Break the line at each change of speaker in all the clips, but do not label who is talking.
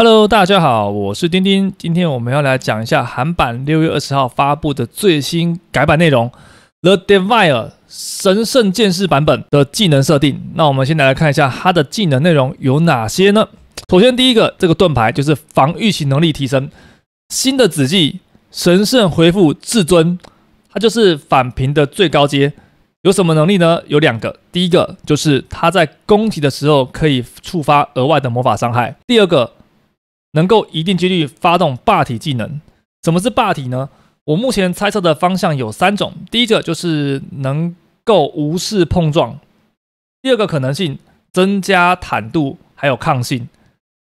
Hello，大家好，我是钉钉。今天我们要来讲一下韩版六月二十号发布的最新改版内容，《The Divine 神圣剑士》版本的技能设定。那我们现在来看一下它的技能内容有哪些呢？首先，第一个这个盾牌就是防御型能力提升。新的子技神圣回复至尊”，它就是返屏的最高阶。有什么能力呢？有两个。第一个就是它在攻击的时候可以触发额外的魔法伤害。第二个。能够一定几率发动霸体技能，什么是霸体呢？我目前猜测的方向有三种：第一个就是能够无视碰撞；第二个可能性增加坦度还有抗性；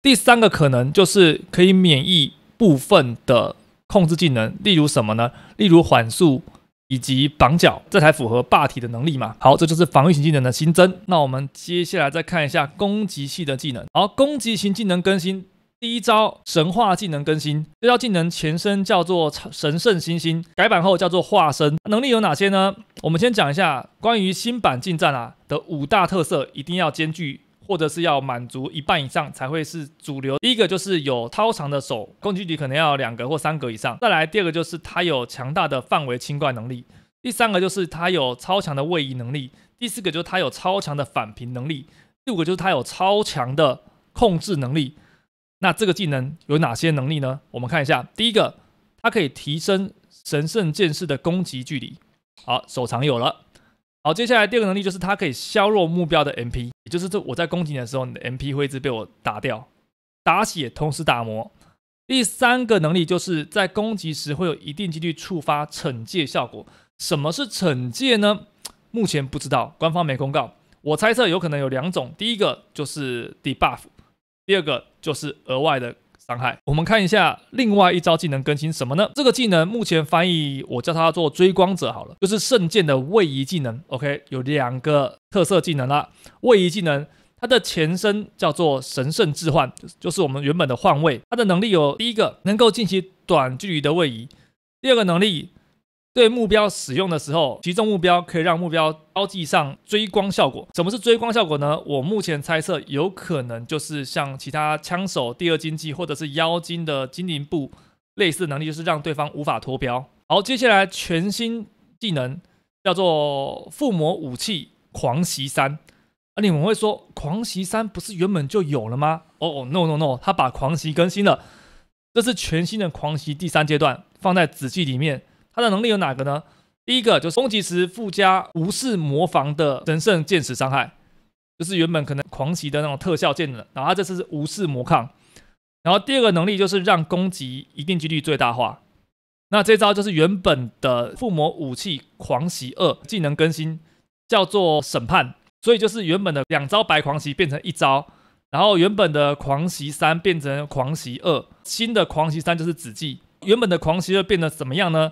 第三个可能就是可以免疫部分的控制技能，例如什么呢？例如缓速以及绑脚，这才符合霸体的能力嘛。好，这就是防御型技能的新增。那我们接下来再看一下攻击系的技能。好，攻击型技能更新。第一招神话技能更新，这招技能前身叫做神圣星星，改版后叫做化身。能力有哪些呢？我们先讲一下关于新版近战啊的五大特色，一定要兼具或者是要满足一半以上才会是主流。第一个就是有超长的手攻击距离，可能要两格或三格以上。再来第二个就是它有强大的范围清怪能力。第三个就是它有超强的位移能力。第四个就是它有超强的反平能力。第五个就是它有超强的控制能力。那这个技能有哪些能力呢？我们看一下，第一个，它可以提升神圣剑士的攻击距离，好，手长有了。好，接下来第二个能力就是它可以削弱目标的 MP，也就是这我在攻击你的时候，你的 MP 会值被我打掉，打血同时打磨。第三个能力就是在攻击时会有一定几率触发惩戒效果。什么是惩戒呢？目前不知道，官方没公告。我猜测有可能有两种，第一个就是 debuff。第二个就是额外的伤害，我们看一下另外一招技能更新什么呢？这个技能目前翻译我叫它做追光者好了，就是圣剑的位移技能。OK，有两个特色技能啦，位移技能它的前身叫做神圣置换，就是我们原本的换位。它的能力有第一个能够进行短距离的位移，第二个能力。对目标使用的时候，击中目标可以让目标标记上追光效果。什么是追光效果呢？我目前猜测有可能就是像其他枪手第二经济或者是妖精的精灵步类似能力，就是让对方无法脱标。好，接下来全新技能叫做附魔武器狂袭三。啊，你们会说狂袭三不是原本就有了吗？哦哦，no no no，他把狂袭更新了，这是全新的狂袭第三阶段，放在子技里面。它的能力有哪个呢？第一个就是攻击时附加无视魔防的神圣剑士伤害，就是原本可能狂袭的那种特效剑了。然后它这次是无视魔抗。然后第二个能力就是让攻击一定几率最大化。那这招就是原本的附魔武器狂袭二技能更新叫做审判，所以就是原本的两招白狂袭变成一招，然后原本的狂袭三变成狂袭二，新的狂袭三就是子技，原本的狂袭二变得怎么样呢？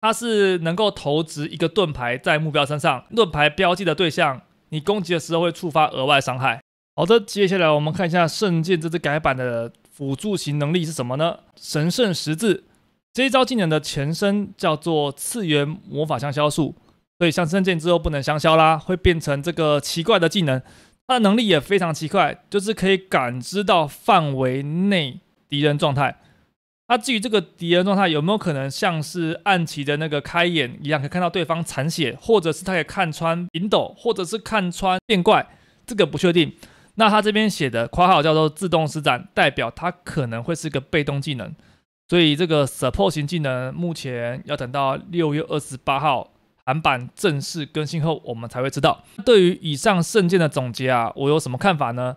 它是能够投掷一个盾牌在目标身上，盾牌标记的对象，你攻击的时候会触发额外伤害。好的，接下来我们看一下圣剑这支改版的辅助型能力是什么呢？神圣十字，这一招技能的前身叫做次元魔法相消术，所以像圣剑之后不能相消啦，会变成这个奇怪的技能。它的能力也非常奇怪，就是可以感知到范围内敌人状态。那至于这个敌人状态有没有可能像是暗棋的那个开眼一样，可以看到对方残血，或者是他可以看穿引斗，或者是看穿变怪，这个不确定。那他这边写的括号叫做自动施展，代表它可能会是个被动技能。所以这个 support 型技能目前要等到六月二十八号韩版正式更新后，我们才会知道。对于以上圣剑的总结啊，我有什么看法呢？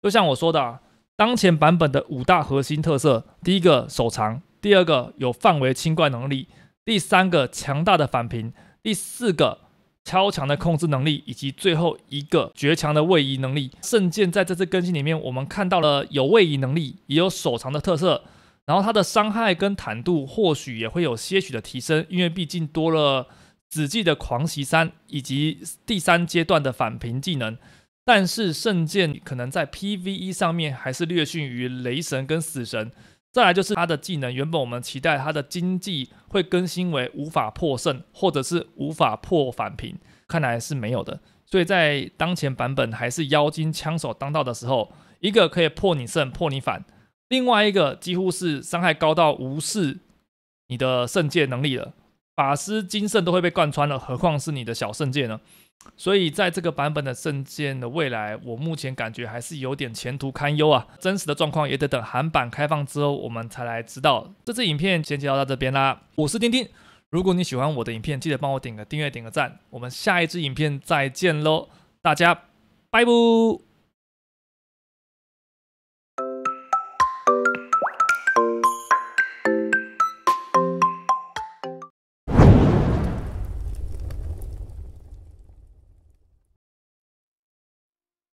就像我说的。当前版本的五大核心特色：第一个手长，第二个有范围清怪能力，第三个强大的反频；第四个超强的控制能力，以及最后一个绝强的位移能力。圣剑在这次更新里面，我们看到了有位移能力，也有手长的特色，然后它的伤害跟坦度或许也会有些许的提升，因为毕竟多了紫禁的狂袭三，以及第三阶段的反平技能。但是圣剑可能在 PVE 上面还是略逊于雷神跟死神。再来就是它的技能，原本我们期待它的经济会更新为无法破圣，或者是无法破反平，看来是没有的。所以在当前版本还是妖精枪手当道的时候，一个可以破你胜、破你反，另外一个几乎是伤害高到无视你的圣剑能力了。法师金圣都会被贯穿了，何况是你的小圣剑呢？所以在这个版本的圣剑的未来，我目前感觉还是有点前途堪忧啊！真实的状况也得等韩版开放之后，我们才来知道。这支影片先介绍到这边啦，我是丁丁。如果你喜欢我的影片，记得帮我点个订阅、点个赞。我们下一支影片再见喽，大家拜拜。